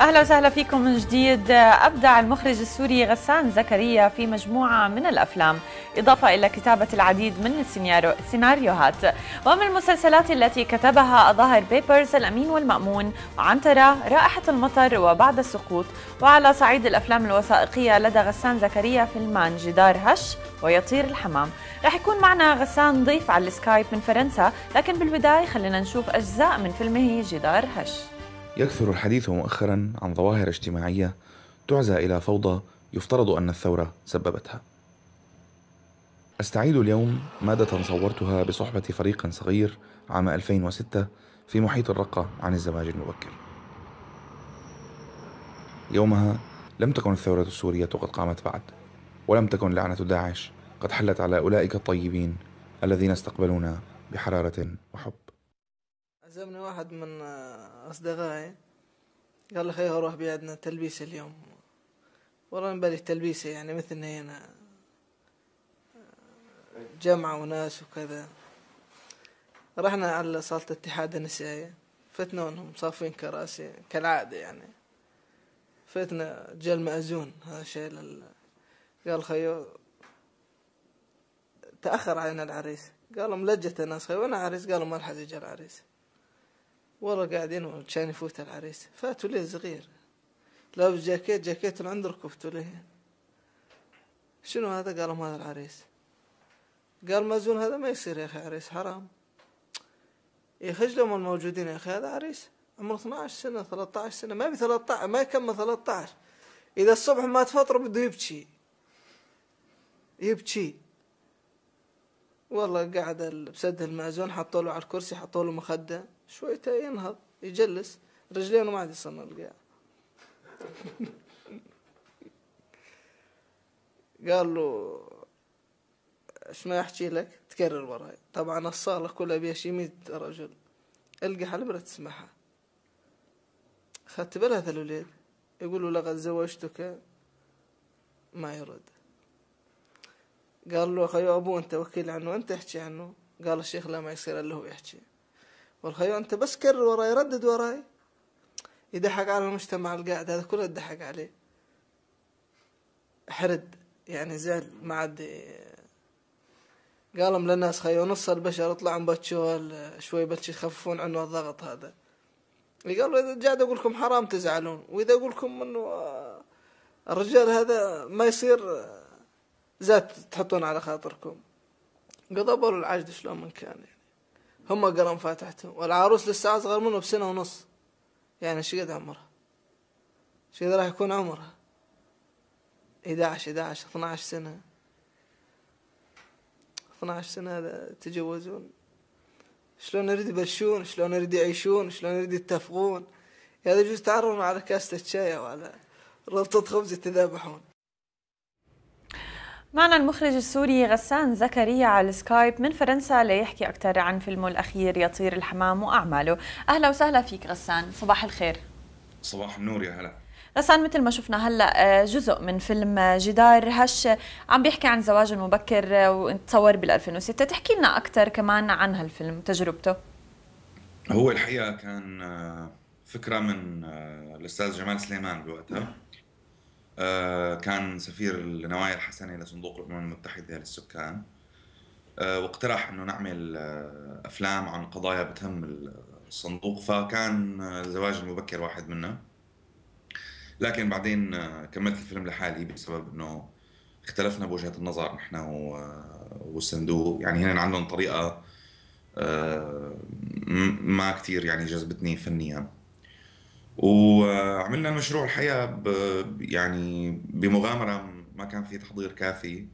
اهلا وسهلا فيكم من جديد ابدع المخرج السوري غسان زكريا في مجموعه من الافلام اضافه الى كتابه العديد من السيناريوهات ومن المسلسلات التي كتبها اظاهر بيبرز الامين والمامون وعنتره رائحه المطر وبعد السقوط وعلى صعيد الافلام الوثائقيه لدى غسان زكريا فيلمان جدار هش ويطير الحمام رح يكون معنا غسان ضيف على السكايب من فرنسا لكن بالبدايه خلينا نشوف اجزاء من فيلمه جدار هش يكثر الحديث مؤخرا عن ظواهر اجتماعية تعزى إلى فوضى يفترض أن الثورة سببتها. أستعيد اليوم مادة صورتها بصحبة فريق صغير عام 2006 في محيط الرقة عن الزواج المبكر. يومها لم تكن الثورة السورية قد قامت بعد، ولم تكن لعنة داعش قد حلت على أولئك الطيبين الذين استقبلونا بحرارة وحب. زمني واحد من أصدقائي قال لي خليها أروح عندنا تلبيسة اليوم والله من بالي تلبيسة يعني مثلنا هنا جمعة وناس وكذا رحنا على صالة الاتحاد النسائي فتنا وانهم صافين كراسي كالعادة يعني فتنا جل مأزون هذا الشيء لل... قال خيو تأخر علينا العريس قالوا ملجة الناس خيو أنا عريس قالوا ما الحز يجي العريس والله قاعدين كان يفوت العريس فاتوا ليه صغير لابس جاكيت جاكيت عند ركبته ليه شنو هذا قالهم هذا العريس قال مازون هذا ما يصير يا أخي عريس حرام يا يخجلهم الموجودين يا أخي هذا عريس عمره 12 سنة 13 سنة ما بي 13 ما يكمل 13 إذا الصبح ما تفطر بده يبكي يبكي والله قاعد بسد المأزون حطوا له على الكرسي حطوا له مخده شويته ينهض يجلس رجلينه ما عاد يصنع القيام قال له ايش ما يحكي لك تكرر وراي طبعا الصالة كلها بيها شي رجل القى حلبرة تسمعها خدت بالها الوليد يقول له لقد زوجتك ما يرد قال له اخي ابو انت وكيل عنه انت احكي عنه قال الشيخ لا ما يصير الا هو يحكي والخيو أنت بس كرر وراي ردد وراي يضحك على المجتمع القاعد هذا كله يضحك عليه حرد يعني زعل ما عاد قالهم للناس خيو نص البشر اطلعوا بتشول شوي بتش يخففون عنه الضغط هذا قالوا اذا قاعد اقول لكم حرام تزعلون واذا اقول لكم انه آه، الرجال هذا ما يصير آه، زاد تحطون على خاطركم قضبوا العجد شلون من كان يعني. هم قرن فاتحته والعروس لسه أصغر منه بسنة ونص يعني ايش قد عمرها ايش قد راح يكون عمرها 11 11 12 سنة 12 سنة هذا تجوزون شلون يريد يبلشون شلون يريد يعيشون شلون يريد يتفقون هذا يجوز تعرفون على كاسة شاي وعلى ربطة خبز يتذابحون معنا المخرج السوري غسان زكريا على السكايب من فرنسا ليحكي أكثر عن فيلمه الأخير يطير الحمام وأعماله أهلا وسهلا فيك غسان صباح الخير صباح النور يا هلا غسان مثل ما شفنا هلا آه، جزء من فيلم آه، جدار هش آه، عم بيحكي عن زواج مبكر وتصور بال 2006 تحكي لنا اكثر كمان عن هالفيلم تجربته هو الحقيقه كان فكره من الاستاذ جمال سليمان بوقتها آه، كان سفير النوايا الحسنه لصندوق الامم المتحده للسكان آه، واقترح انه نعمل آه، افلام عن قضايا بتهم الصندوق فكان الزواج المبكر واحد منها لكن بعدين كملت الفيلم لحالي بسبب انه اختلفنا بوجهه النظر نحن والصندوق يعني هن عندهم طريقه ما كثير يعني جذبتني فنيا وعملنا المشروع الحقيقه ب... يعني بمغامره ما كان في تحضير كافي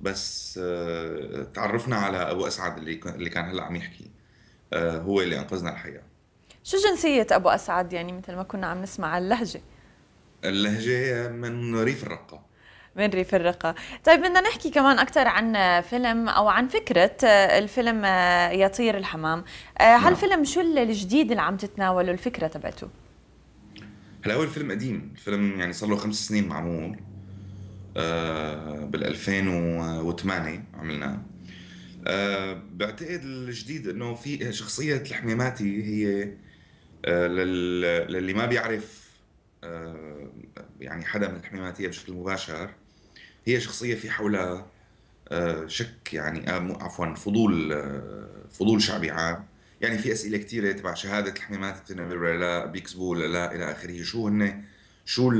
بس آه، تعرفنا على ابو اسعد اللي اللي كان هلا عم يحكي آه، هو اللي انقذنا الحقيقه شو جنسيه ابو اسعد يعني مثل ما كنا عم نسمع اللهجه اللهجه من ريف الرقه من ريف الرقة طيب بدنا نحكي كمان أكثر عن فيلم أو عن فكرة آه، الفيلم يطير الحمام هالفيلم نعم. شو الجديد اللي عم تتناوله الفكرة تبعته هلا هو الفيلم قديم الفيلم يعني صار له خمس سنين معمول آه بال 2008 عملناه آه بعتقد الجديد انه في شخصيه الحميماتي هي آه للي ما بيعرف آه يعني حدا من الحميماتيه بشكل مباشر هي شخصيه في حولها آه، شك يعني آه، عفوا فضول آه، فضول شعبي عام يعني في اسئله كثيره تبع شهاده الحمامات بتنقبل ولا لا بيكسبوا ولا لا الى اخره شو هن شو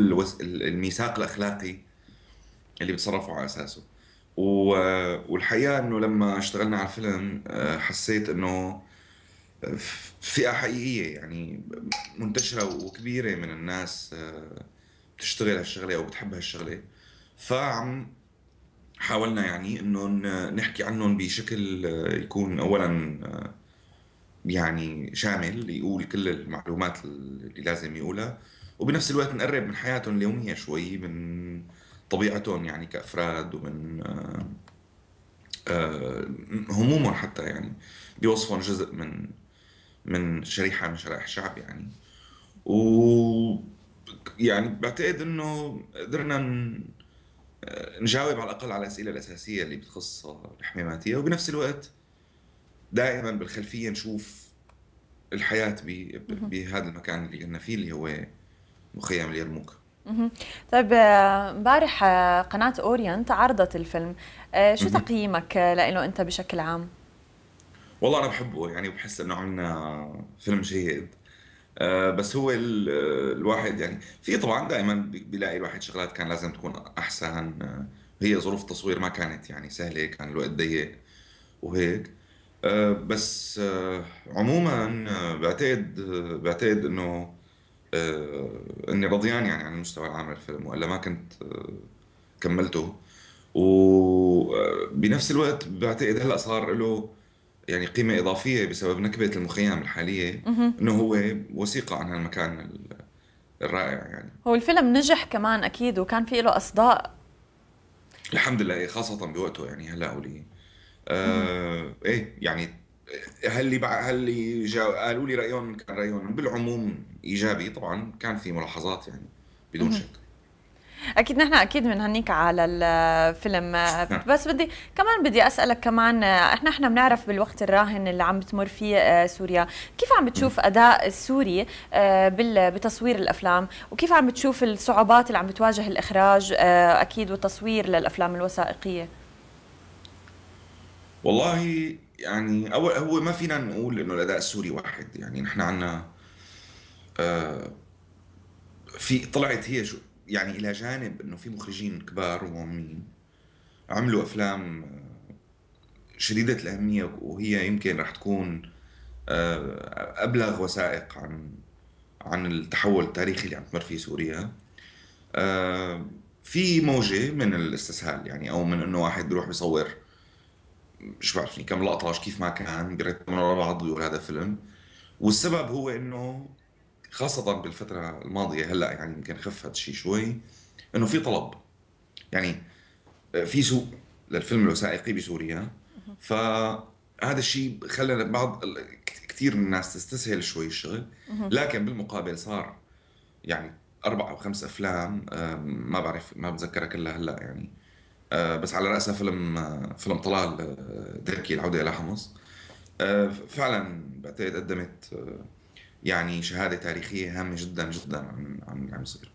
الميثاق الاخلاقي اللي بتصرفوا على اساسه والحقيقه انه لما اشتغلنا على الفيلم آه، حسيت انه فئه حقيقيه يعني منتشره وكبيره من الناس آه، بتشتغل هالشغله او بتحب هالشغله فعم حاولنا يعني انه نحكي عنهم بشكل آه، يكون اولا يعني شامل يقول كل المعلومات اللي لازم يقولها وبنفس الوقت نقرب من حياتهم اليومية شوي من طبيعتهم يعني كأفراد ومن آه، آه، همومهم حتى يعني بيوصفهم جزء من من شريحة من شرائح الشعب يعني و يعني بعتقد انه قدرنا آه، نجاوب على الاقل على الاسئله الاساسيه اللي بتخص الحميماتيه وبنفس الوقت دائما بالخلفيه نشوف الحياه بهذا المكان اللي احنا فيه اللي هو مخيم اليرموك طيب امبارح آه، قناة اورينت عرضت الفيلم آه، شو تقييمك له آه، انت بشكل عام؟ والله انا بحبه يعني بحس انه عملنا فيلم جيد بس هو الواحد يعني في طبعا دائما بيلاقي الواحد شغلات كان لازم تكون احسن هي ظروف التصوير ما كانت يعني سهله كان الوقت ضيق وهيك آه، بس آه، عموما آه، بعتقد بعتقد انه اني رضيان يعني عن المستوى العام للفيلم والا ما كنت كملته وبنفس الوقت بعتقد هلا صار له يعني قيمه اضافيه بسبب نكبه المخيم الحاليه انه هو وثيقه عن هالمكان الرائع يعني هو الفيلم نجح كمان اكيد وكان في له اصداء الحمد لله خاصه بوقته يعني هلا ولي آه، ايه يعني هل اللي هل قالوا لي رايهم كان رايهم بالعموم ايجابي طبعا كان في ملاحظات يعني بدون شك اكيد نحن اكيد بنهنيك على الفيلم نعم. بس بدي كمان بدي اسالك كمان احنا احنا بنعرف بالوقت الراهن اللي عم بتمر فيه آه، سوريا كيف عم بتشوف اداء السوري آه، بتصوير الافلام وكيف عم بتشوف الصعوبات اللي عم بتواجه الاخراج اكيد والتصوير للافلام الوثائقيه والله يعني أول هو ما فينا نقول إنه الأداء السوري واحد يعني نحن عندنا آه، في طلعت هي شو يعني إلى جانب إنه في مخرجين كبار ومهمين عملوا أفلام آه، شديدة الأهمية وهي يمكن رح تكون آه، أبلغ وثائق عن عن التحول التاريخي اللي عم تمر فيه سوريا في موجة من الاستسهال يعني أو من إنه واحد بيروح بيصور مش بعرف لي يعني كم لقطه كيف ما كان بيرتبوا ورا بعض بيقول هذا فيلم والسبب هو انه خاصة بالفترة الماضية هلا يعني يمكن خف هذا الشيء شوي انه في طلب يعني في سوق للفيلم الوثائقي بسوريا فهذا الشيء خلى بعض كثير من الناس تستسهل شوي الشغل لكن بالمقابل صار يعني اربع او خمس افلام آه، ما بعرف ما بتذكرها كلها هلا يعني آه، بس على راسها فيلم فيلم طلال دركي آه، العوده الى حمص آه، فعلا بعتقد قدمت يعني شهاده تاريخيه هامه جدا جدا عن عن عم يصير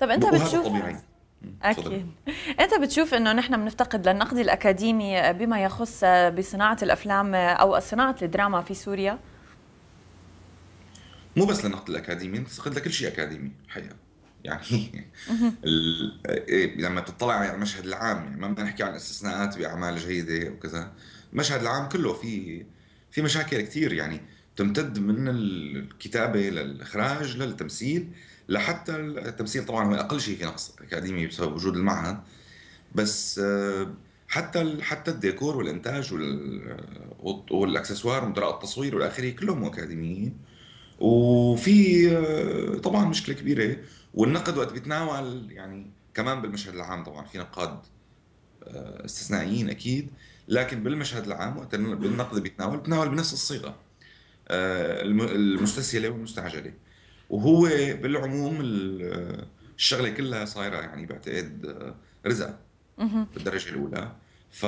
طب انت بتشوف طبيعي اكيد انت بتشوف انه نحن بنفتقد للنقد الاكاديمي بما يخص بصناعه الافلام او صناعه الدراما في سوريا مو بس للنقد الاكاديمي نفتقد لكل شيء اكاديمي حقيقه يعني إيه، لما تطلع على المشهد العام يعني ما بدنا نحكي عن استثناءات باعمال جيده وكذا المشهد العام كله في في مشاكل كثير يعني تمتد من الكتابه للاخراج للتمثيل لحتى التمثيل طبعا هو اقل شيء في نقص اكاديمي بسبب وجود المعهد بس حتى حتى الديكور والانتاج والاكسسوار ومدراء التصوير والاخره كلهم اكاديميين و وفي آه، طبعا مشكله كبيره والنقد وقت بيتناول يعني كمان بالمشهد العام طبعا في نقاد آه، استثنائيين اكيد لكن بالمشهد العام وقت النقد بيتناول بيتناول بنفس الصيغه آه، المستسهله والمستعجله وهو بالعموم الشغله كلها صايره يعني بعتقد رزق بالدرجه الاولى ف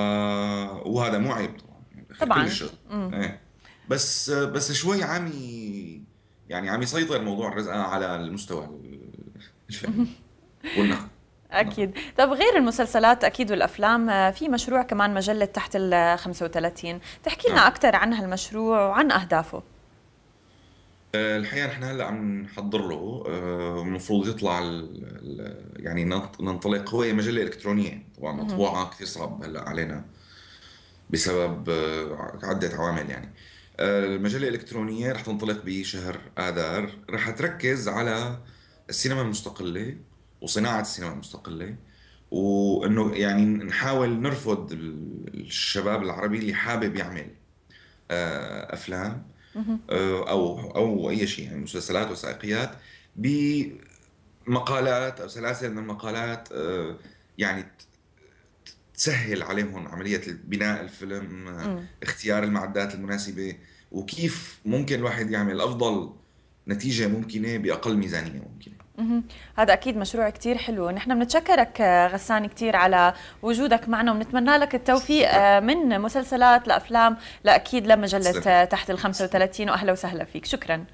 وهذا مو عيب طبعا يعني طبعا كل الشغل. إيه. بس بس شوي عم يعني عم يسيطر موضوع الرزق على المستوى الفني والنقد اكيد طب غير المسلسلات اكيد والافلام آه، في مشروع كمان مجله تحت ال 35 تحكي لنا نعم. اكثر عن هالمشروع وعن اهدافه آه، الحقيقه نحن هلا عم نحضر له المفروض آه، يطلع يعني ننطلق هو مجله الكترونيه طبعا مطبوعه كثير صعب هلا علينا بسبب عده عوامل يعني آه، المجله الالكترونيه رح تنطلق بشهر اذار رح تركز على السينما المستقله وصناعه السينما المستقله وانه يعني نحاول نرفض الشباب العربي اللي حابب يعمل آه، افلام آه، او او اي شيء يعني مسلسلات وثائقيات بمقالات او سلاسل من المقالات يعني تسهل عليهم عمليه بناء الفيلم م. اختيار المعدات المناسبه وكيف ممكن الواحد يعمل افضل نتيجه ممكنه باقل ميزانيه ممكنه هذا اكيد مشروع كثير حلو نحن بنتشكرك غسان كثير على وجودك معنا ونتمنى لك التوفيق من مسلسلات لافلام لاكيد لمجله تحت ال 35 واهلا وسهلا فيك شكرا